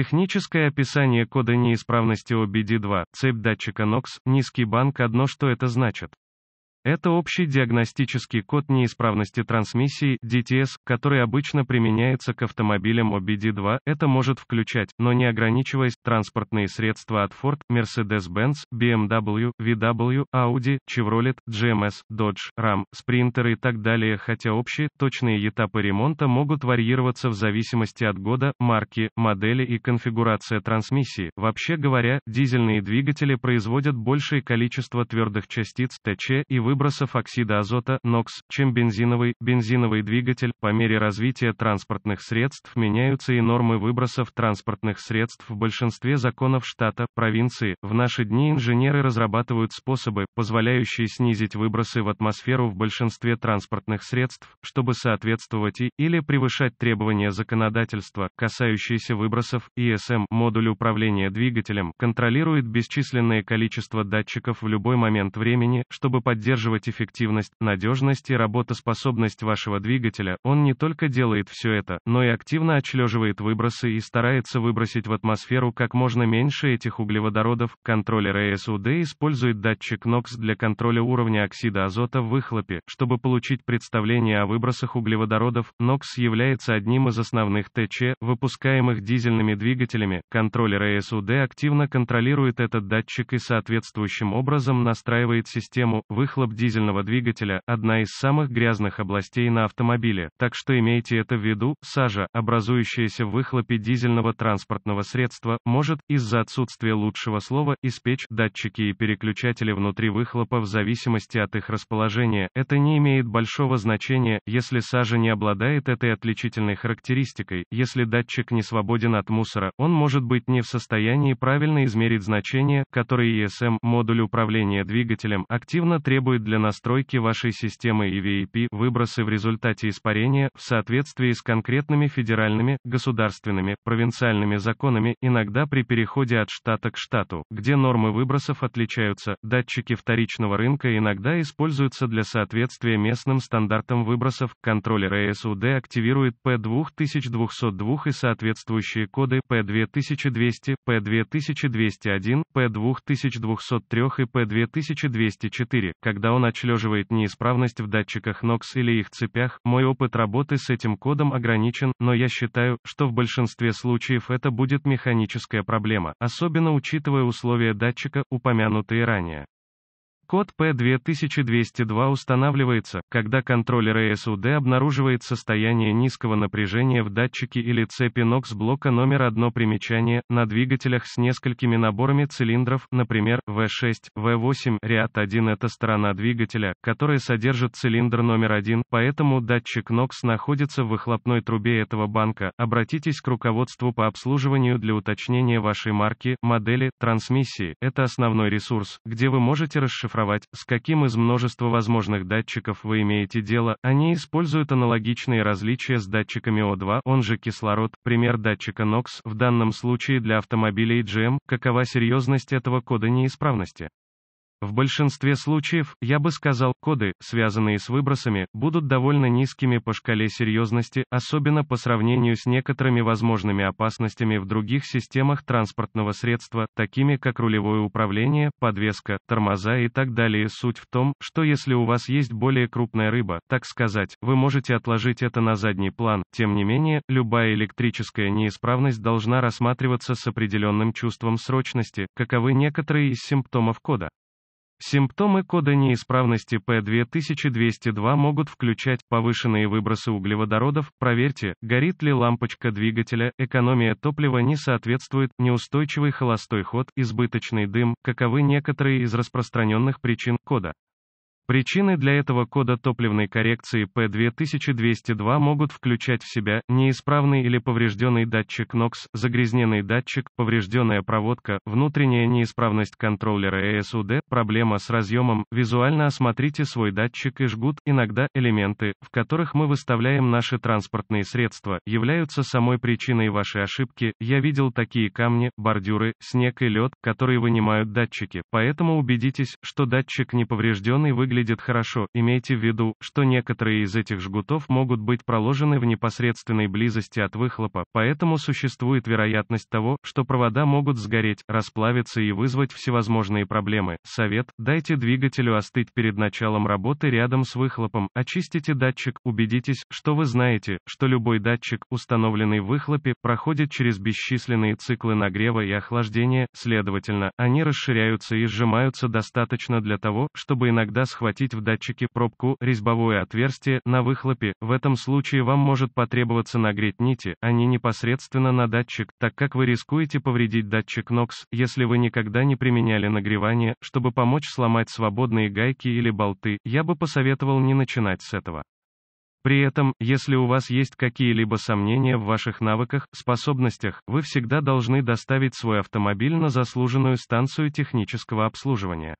Техническое описание кода неисправности OBD2, цепь датчика NOx, низкий банк одно что это значит. Это общий диагностический код неисправности трансмиссии DTS, который обычно применяется к автомобилям OBD2. Это может включать, но не ограничиваясь, транспортные средства от Ford, Mercedes-Benz, BMW, VW, эм Audi, Chevrolet, GMS, эм Dodge, RAM, Sprinter и так далее, хотя общие точные этапы ремонта могут варьироваться в зависимости от года, марки, модели и конфигурации трансмиссии. Вообще говоря, дизельные двигатели производят большее количество твердых частиц ТЧ и выбросов оксида азота, NOx, чем бензиновый, бензиновый двигатель. По мере развития транспортных средств меняются и нормы выбросов транспортных средств в большинстве законов штата, провинции. В наши дни инженеры разрабатывают способы, позволяющие снизить выбросы в атмосферу в большинстве транспортных средств, чтобы соответствовать и, или превышать требования законодательства, касающиеся выбросов, ИСМ, модуль управления двигателем, контролирует бесчисленное количество датчиков в любой момент времени, чтобы поддерживать поддерживать эффективность, надежность и работоспособность вашего двигателя, он не только делает все это, но и активно отчлеживает выбросы и старается выбросить в атмосферу как можно меньше этих углеводородов. Контроллер ASUD использует датчик NOx для контроля уровня оксида азота в выхлопе. Чтобы получить представление о выбросах углеводородов, NOx является одним из основных ТЧ, выпускаемых дизельными двигателями. Контроллер ASUD активно контролирует этот датчик и соответствующим образом настраивает систему выхлопа доступ дизельного двигателя – одна из самых грязных областей на автомобиле, так что имейте это в виду, сажа, образующаяся в выхлопе дизельного транспортного средства, может, из-за отсутствия лучшего слова, испечь датчики и переключатели внутри выхлопа в зависимости от их расположения. Это не имеет большого значения, если сажа не обладает этой отличительной характеристикой, если датчик не свободен от мусора, он может быть не в состоянии правильно измерить значение, которое ESM, модуль управления двигателем, активно требует требует для настройки вашей системы EVAP выбросы в результате испарения, в соответствии с конкретными федеральными, государственными, провинциальными законами, иногда при переходе от штата к штату, где нормы выбросов отличаются, датчики вторичного рынка иногда используются для соответствия местным стандартам выбросов, контроллер ЭСУД активирует P2202 и соответствующие коды P2200, P2201, P2203 и P2204, когда когда он очлеживает неисправность в датчиках NOx или их цепях, мой опыт работы с этим кодом ограничен, но я считаю, что в большинстве случаев это будет механическая проблема, особенно учитывая условия датчика, упомянутые ранее. Код P2202 устанавливается, когда контроллер ASUD э обнаруживает состояние низкого напряжения в датчике или цепи NOx блока номер одно примечание, на двигателях с несколькими наборами цилиндров, например, V6, V8, ряд 1 это сторона двигателя, которая содержит цилиндр номер 1, поэтому датчик NOx находится в выхлопной трубе этого банка. Обратитесь к руководству по обслуживанию для уточнения вашей марки, модели, трансмиссии. Это основной ресурс, где вы можете расшифровать расшифровать, с каким из множества возможных датчиков вы имеете дело, они используют аналогичные различия с датчиками О2, он же кислород, пример датчика NOx, в данном случае для автомобилей GM, какова серьезность этого кода неисправности. В большинстве случаев, я бы сказал, коды, связанные с выбросами, будут довольно низкими по шкале серьезности, особенно по сравнению с некоторыми возможными опасностями в других системах транспортного средства, такими как рулевое управление, подвеска, тормоза и так далее. Суть в том, что если у вас есть более крупная рыба, так сказать, вы можете отложить это на задний план. Тем не менее, любая электрическая неисправность должна рассматриваться с определенным чувством срочности, каковы некоторые из симптомов кода. Симптомы кода неисправности P2202 могут включать повышенные выбросы углеводородов, проверьте, горит ли лампочка двигателя, экономия топлива не соответствует, неустойчивый холостой ход, избыточный дым, каковы некоторые из распространенных причин кода. Причины для этого кода топливной коррекции P2202 могут включать в себя неисправный или поврежденный датчик NOx, загрязненный датчик, поврежденная проводка, внутренняя неисправность контроллера ESUD, э проблема с разъемом. Визуально осмотрите свой датчик и жгут. Иногда элементы, в которых мы выставляем наши транспортные средства, являются самой причиной вашей ошибки. Я видел такие камни, бордюры, снег и лед, которые вынимают датчики, поэтому убедитесь, что датчик не поврежденный выглядит выглядит хорошо, имейте в виду, что некоторые из этих жгутов могут быть проложены в непосредственной близости от выхлопа, поэтому существует вероятность того, что провода могут сгореть, расплавиться и вызвать всевозможные проблемы. Совет, дайте двигателю остыть перед началом работы рядом с выхлопом, очистите датчик, убедитесь, что вы знаете, что любой датчик, установленный в выхлопе, проходит через бесчисленные циклы нагрева и охлаждения, следовательно, они расширяются и сжимаются достаточно для того, чтобы иногда схватить захватить в датчике пробку, резьбовое отверстие, на выхлопе, в этом случае вам может потребоваться нагреть нити, а не непосредственно на датчик, так как вы рискуете повредить датчик NOx, если вы никогда не применяли нагревание, чтобы помочь сломать свободные гайки или болты, я бы посоветовал не начинать с этого. При этом, если у вас есть какие-либо сомнения в ваших навыках, способностях, вы всегда должны доставить свой автомобиль на заслуженную станцию технического обслуживания.